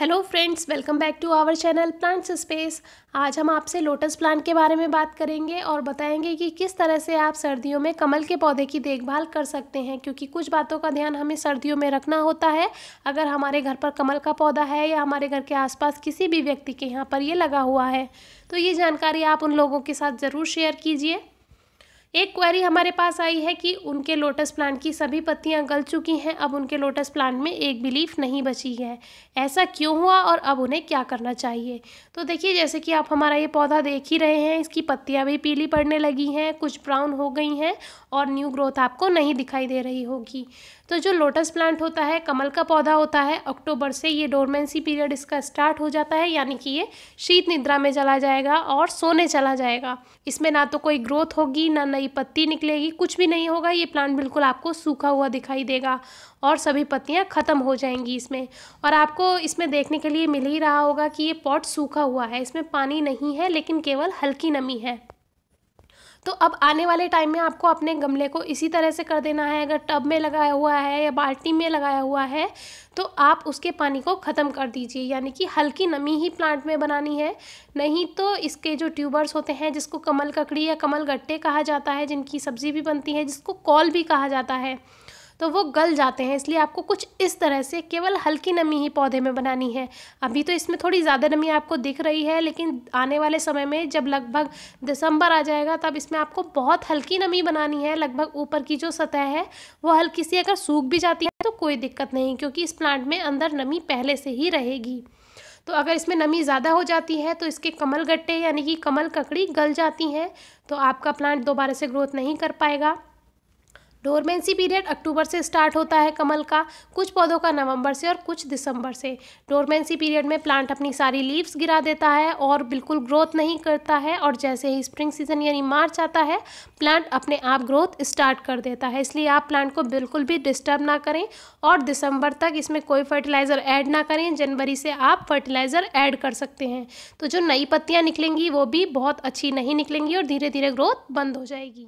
hello friends welcome back to our channel plants space आज हम आपसे लोटस प्लांट के बारे में बात करेंगे और बताएंगे कि किस तरह से आप सर्दियों में कमल के पौधे की देखभाल कर सकते हैं क्योंकि कुछ बातों का ध्यान हमें सर्दियों में रखना होता है अगर हमारे घर पर कमल का पौधा है या हमारे घर के आसपास किसी भी व्यक्ति के यहाँ पर ये लगा हुआ है तो ये जानकारी आप उन लोगों के साथ ज़रूर शेयर कीजिए एक क्वेरी हमारे पास आई है कि उनके लोटस प्लांट की सभी पत्तियां गल चुकी हैं अब उनके लोटस प्लांट में एक भी लीफ नहीं बची है ऐसा क्यों हुआ और अब उन्हें क्या करना चाहिए तो देखिए जैसे कि आप हमारा ये पौधा देख ही रहे हैं इसकी पत्तियां भी पीली पड़ने लगी हैं कुछ ब्राउन हो गई हैं और न्यू ग्रोथ आपको नहीं दिखाई दे रही होगी तो जो लोटस प्लांट होता है कमल का पौधा होता है अक्टूबर से ये डोरमेंसी पीरियड इसका स्टार्ट हो जाता है यानी कि ये शीत निद्रा में चला जाएगा और सोने चला जाएगा इसमें ना तो कोई ग्रोथ होगी ना ना ये पत्ती निकलेगी कुछ भी नहीं होगा ये प्लांट बिल्कुल आपको सूखा हुआ दिखाई देगा और सभी पत्तियाँ ख़त्म हो जाएंगी इसमें और आपको इसमें देखने के लिए मिल ही रहा होगा कि ये पॉट सूखा हुआ है इसमें पानी नहीं है लेकिन केवल हल्की नमी है तो अब आने वाले टाइम में आपको अपने गमले को इसी तरह से कर देना है अगर टब में लगाया हुआ है या बाल्टी में लगाया हुआ है तो आप उसके पानी को ख़त्म कर दीजिए यानी कि हल्की नमी ही प्लांट में बनानी है नहीं तो इसके जो ट्यूबर्स होते हैं जिसको कमल ककड़ी या कमल गट्टे कहा जाता है जिनकी सब्ज़ी भी बनती है जिसको कॉल भी कहा जाता है तो वो गल जाते हैं इसलिए आपको कुछ इस तरह से केवल हल्की नमी ही पौधे में बनानी है अभी तो इसमें थोड़ी ज़्यादा नमी आपको दिख रही है लेकिन आने वाले समय में जब लगभग दिसंबर आ जाएगा तब इसमें आपको बहुत हल्की नमी बनानी है लगभग ऊपर की जो सतह है वो हल्की सी अगर सूख भी जाती है तो कोई दिक्कत नहीं क्योंकि इस प्लांट में अंदर नमी पहले से ही रहेगी तो अगर इसमें नमी ज़्यादा हो जाती है तो इसके कमल गट्टे यानी कि कमल ककड़ी गल जाती हैं तो आपका प्लांट दोबारा से ग्रोथ नहीं कर पाएगा डोरमेंसी पीरियड अक्टूबर से स्टार्ट होता है कमल का कुछ पौधों का नवंबर से और कुछ दिसंबर से डोरमेंसी पीरियड में प्लांट अपनी सारी लीव्स गिरा देता है और बिल्कुल ग्रोथ नहीं करता है और जैसे ही स्प्रिंग सीजन यानी मार्च आता है प्लांट अपने आप ग्रोथ स्टार्ट कर देता है इसलिए आप प्लांट को बिल्कुल भी डिस्टर्ब ना करें और दिसंबर तक इसमें कोई फर्टिलाइज़र ऐड ना करें जनवरी से आप फर्टिलाइज़र ऐड कर सकते हैं तो जो नई पत्तियाँ निकलेंगी वो भी बहुत अच्छी नहीं निकलेंगी और धीरे धीरे ग्रोथ बंद हो जाएगी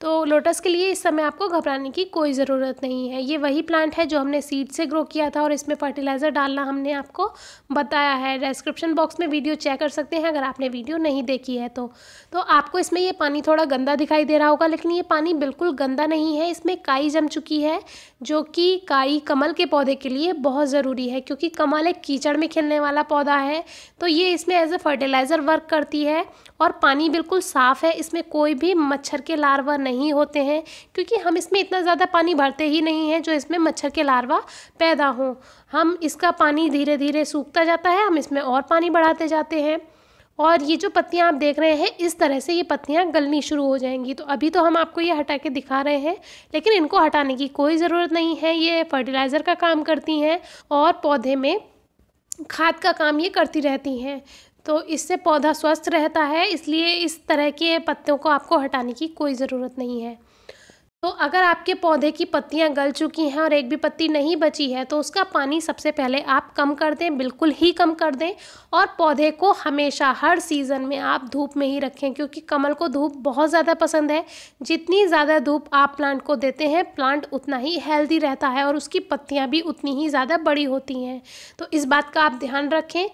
तो लोटस के लिए इस समय आपको घबराने की कोई ज़रूरत नहीं है ये वही प्लांट है जो हमने सीड से ग्रो किया था और इसमें फर्टिलाइज़र डालना हमने आपको बताया है डिस्क्रिप्शन बॉक्स में वीडियो चेक कर सकते हैं अगर आपने वीडियो नहीं देखी है तो, तो आपको इसमें ये पानी थोड़ा गंदा दिखाई दे रहा होगा लेकिन ये पानी बिल्कुल गंदा नहीं है इसमें काई जम चुकी है जो कि काई कमल के पौधे के लिए बहुत ज़रूरी है क्योंकि कमल एक कीचड़ में खिलने वाला पौधा है तो ये इसमें एज ए फर्टिलाइज़र वर्क करती है और पानी बिल्कुल साफ़ है इसमें कोई भी मच्छर के लार्वा नहीं नहीं होते हैं क्योंकि हम इसमें इतना ज़्यादा पानी भरते ही नहीं हैं जो इसमें मच्छर के लार्वा पैदा हों हम इसका पानी धीरे धीरे सूखता जाता है हम इसमें और पानी बढ़ाते जाते हैं और ये जो पत्तियाँ आप देख रहे हैं इस तरह से ये पत्तियाँ गलनी शुरू हो जाएंगी तो अभी तो हम आपको ये हटा के दिखा रहे हैं लेकिन इनको हटाने की कोई ज़रूरत नहीं है ये फर्टिलाइज़र का काम करती हैं और पौधे में खाद का काम ये करती रहती हैं तो इससे पौधा स्वस्थ रहता है इसलिए इस तरह के पत्तों को आपको हटाने की कोई ज़रूरत नहीं है तो अगर आपके पौधे की पत्तियां गल चुकी हैं और एक भी पत्ती नहीं बची है तो उसका पानी सबसे पहले आप कम कर दें बिल्कुल ही कम कर दें और पौधे को हमेशा हर सीज़न में आप धूप में ही रखें क्योंकि कमल को धूप बहुत ज़्यादा पसंद है जितनी ज़्यादा धूप आप प्लांट को देते हैं प्लांट उतना ही हेल्दी रहता है और उसकी पत्तियाँ भी उतनी ही ज़्यादा बड़ी होती हैं तो इस बात का आप ध्यान रखें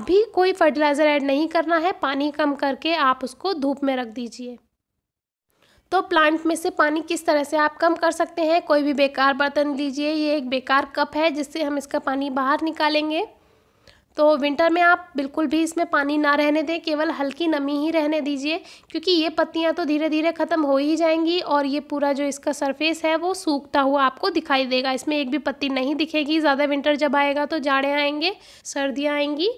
अभी कोई फर्टिलाइज़र ऐड नहीं करना है पानी कम करके आप उसको धूप में रख दीजिए तो प्लांट में से पानी किस तरह से आप कम कर सकते हैं कोई भी बेकार बर्तन लीजिए ये एक बेकार कप है जिससे हम इसका पानी बाहर निकालेंगे तो विंटर में आप बिल्कुल भी इसमें पानी ना रहने दें केवल हल्की नमी ही रहने दीजिए क्योंकि ये पत्तियाँ तो धीरे धीरे ख़त्म हो ही जाएंगी और ये पूरा जो इसका सरफेस है वो सूखता हुआ आपको दिखाई देगा इसमें एक भी पत्ती नहीं दिखेगी ज़्यादा विंटर जब आएगा तो जाड़े आएंगे सर्दियाँ आएंगी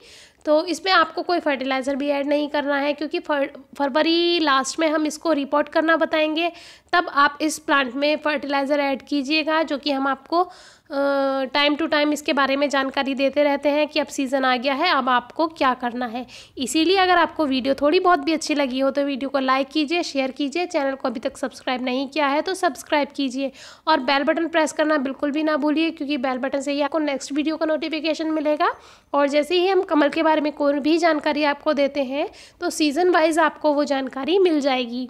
तो इसमें आपको कोई फर्टिलाइज़र भी ऐड नहीं करना है क्योंकि फरवरी लास्ट में हम इसको रिपोर्ट करना बताएंगे तब आप इस प्लांट में फर्टिलाइज़र ऐड कीजिएगा जो कि हम आपको टाइम टू टाइम इसके बारे में जानकारी देते रहते हैं कि अब सीज़न आ गया है अब आपको क्या करना है इसीलिए अगर आपको वीडियो थोड़ी बहुत भी अच्छी लगी हो तो वीडियो को लाइक कीजिए शेयर कीजिए चैनल को अभी तक सब्सक्राइब नहीं किया है तो सब्सक्राइब कीजिए और बेल बटन प्रेस करना बिल्कुल भी ना भूलिए क्योंकि बेल बटन से ही आपको नेक्स्ट वीडियो का नोटिफिकेशन मिलेगा और जैसे ही हम कमल के बारे बारे में कोई भी जानकारी आपको देते हैं तो सीज़न वाइज आपको वो जानकारी मिल जाएगी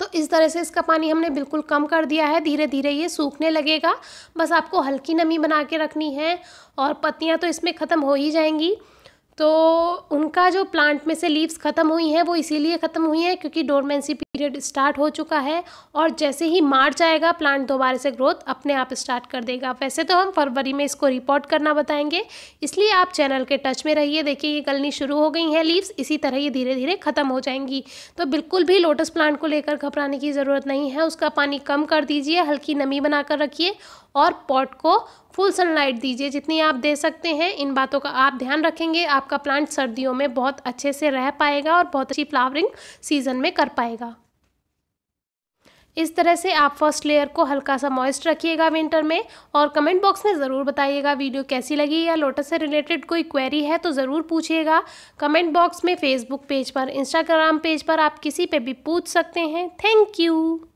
तो इस तरह से इसका पानी हमने बिल्कुल कम कर दिया है धीरे धीरे ये सूखने लगेगा बस आपको हल्की नमी बना के रखनी है और पत्तियाँ तो इसमें ख़त्म हो ही जाएंगी तो उनका जो प्लांट में से लीव्स ख़त्म हुई हैं वो इसीलिए ख़त्म हुई हैं क्योंकि डोरमेंसी पीरियड स्टार्ट हो चुका है और जैसे ही मार्च आएगा प्लांट दोबारा से ग्रोथ अपने आप स्टार्ट कर देगा वैसे तो हम फरवरी में इसको रिपोर्ट करना बताएंगे इसलिए आप चैनल के टच में रहिए देखिए ये गलनी शुरू हो गई हैं लीव्स इसी तरह ये धीरे धीरे ख़त्म हो जाएंगी तो बिल्कुल भी लोटस प्लांट को लेकर घबराने की ज़रूरत नहीं है उसका पानी कम कर दीजिए हल्की नमी बनाकर रखिए और पॉट को फुल सनलाइट दीजिए जितनी आप दे सकते हैं इन बातों का आप ध्यान रखेंगे आपका प्लांट सर्दियों में बहुत अच्छे से रह पाएगा और बहुत अच्छी फ्लावरिंग सीजन में कर पाएगा इस तरह से आप फर्स्ट लेयर को हल्का सा मॉइस्ट रखिएगा विंटर में और कमेंट बॉक्स में ज़रूर बताइएगा वीडियो कैसी लगी या लोटस से रिलेटेड कोई क्वेरी है तो ज़रूर पूछिएगा कमेंट बॉक्स में फेसबुक पेज पर इंस्टाग्राम पेज पर आप किसी पे भी पूछ सकते हैं थैंक यू